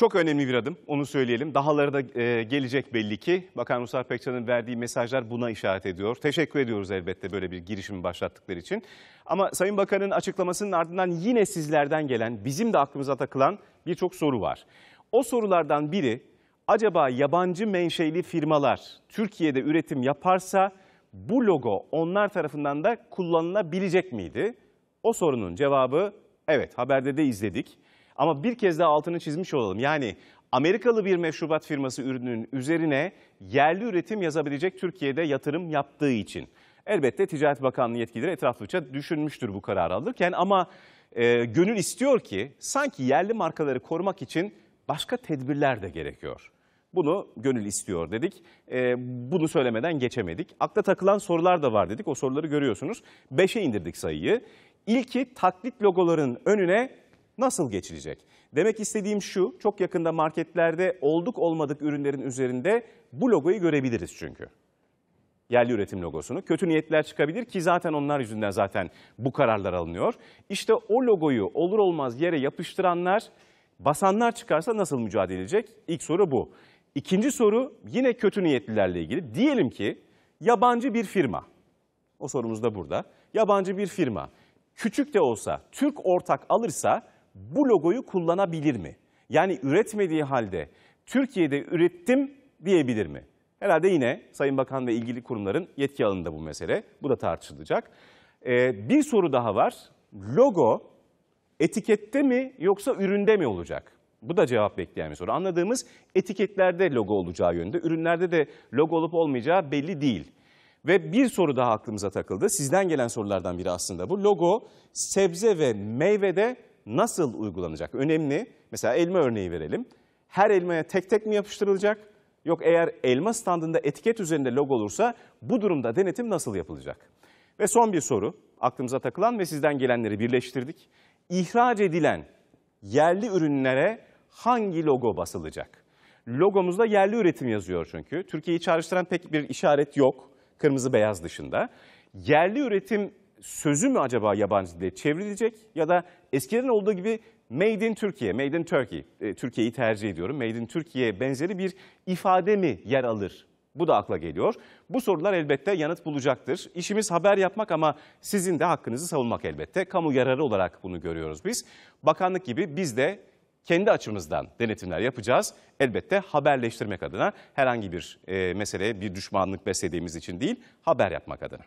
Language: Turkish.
Çok önemli bir adım, onu söyleyelim. Dahaları da e, gelecek belli ki. Bakan Ruslar Pekcan'ın verdiği mesajlar buna işaret ediyor. Teşekkür ediyoruz elbette böyle bir girişimi başlattıkları için. Ama Sayın Bakan'ın açıklamasının ardından yine sizlerden gelen, bizim de aklımıza takılan birçok soru var. O sorulardan biri, acaba yabancı menşeli firmalar Türkiye'de üretim yaparsa bu logo onlar tarafından da kullanılabilecek miydi? O sorunun cevabı evet, haberde de izledik. Ama bir kez daha altını çizmiş olalım. Yani Amerikalı bir meşrubat firması ürününün üzerine yerli üretim yazabilecek Türkiye'de yatırım yaptığı için. Elbette Ticaret Bakanlığı yetkilileri etraflıca düşünmüştür bu kararı alırken ama e, gönül istiyor ki sanki yerli markaları korumak için başka tedbirler de gerekiyor. Bunu gönül istiyor dedik. E, bunu söylemeden geçemedik. Akla takılan sorular da var dedik. O soruları görüyorsunuz. Beşe indirdik sayıyı. İlki taklit logoların önüne nasıl geçilecek? Demek istediğim şu, çok yakında marketlerde olduk olmadık ürünlerin üzerinde bu logoyu görebiliriz çünkü. Yerli üretim logosunu. Kötü niyetler çıkabilir ki zaten onlar yüzünden zaten bu kararlar alınıyor. İşte o logoyu olur olmaz yere yapıştıranlar, basanlar çıkarsa nasıl mücadele edecek? İlk soru bu. İkinci soru yine kötü niyetlilerle ilgili. Diyelim ki yabancı bir firma. O sorumuz da burada. Yabancı bir firma küçük de olsa Türk ortak alırsa bu logoyu kullanabilir mi? Yani üretmediği halde Türkiye'de ürettim diyebilir mi? Herhalde yine Sayın Bakan ve ilgili kurumların yetki alanında bu mesele. Bu da tartışılacak. Ee, bir soru daha var. Logo etikette mi yoksa üründe mi olacak? Bu da cevap bekleyen bir soru. Anladığımız etiketlerde logo olacağı yönünde. Ürünlerde de logo olup olmayacağı belli değil. Ve bir soru daha aklımıza takıldı. Sizden gelen sorulardan biri aslında bu. Logo sebze ve meyvede nasıl uygulanacak? Önemli. Mesela elma örneği verelim. Her elmaya tek tek mi yapıştırılacak? Yok eğer elma standında etiket üzerinde logo olursa bu durumda denetim nasıl yapılacak? Ve son bir soru. Aklımıza takılan ve sizden gelenleri birleştirdik. İhraç edilen yerli ürünlere hangi logo basılacak? Logomuzda yerli üretim yazıyor çünkü. Türkiye'yi çağrıştıran pek bir işaret yok kırmızı beyaz dışında. Yerli üretim sözü mü acaba yabancı dile çevrilecek ya da eskiden olduğu gibi Made in Türkiye, Made in Turkey, e, Türkiye'yi tercih ediyorum. Made in Türkiye benzeri bir ifade mi yer alır? Bu da akla geliyor. Bu sorular elbette yanıt bulacaktır. İşimiz haber yapmak ama sizin de hakkınızı savunmak elbette. Kamu yararı olarak bunu görüyoruz biz. Bakanlık gibi biz de kendi açımızdan denetimler yapacağız. Elbette haberleştirmek adına herhangi bir e, meseleye bir düşmanlık beslediğimiz için değil, haber yapmak adına.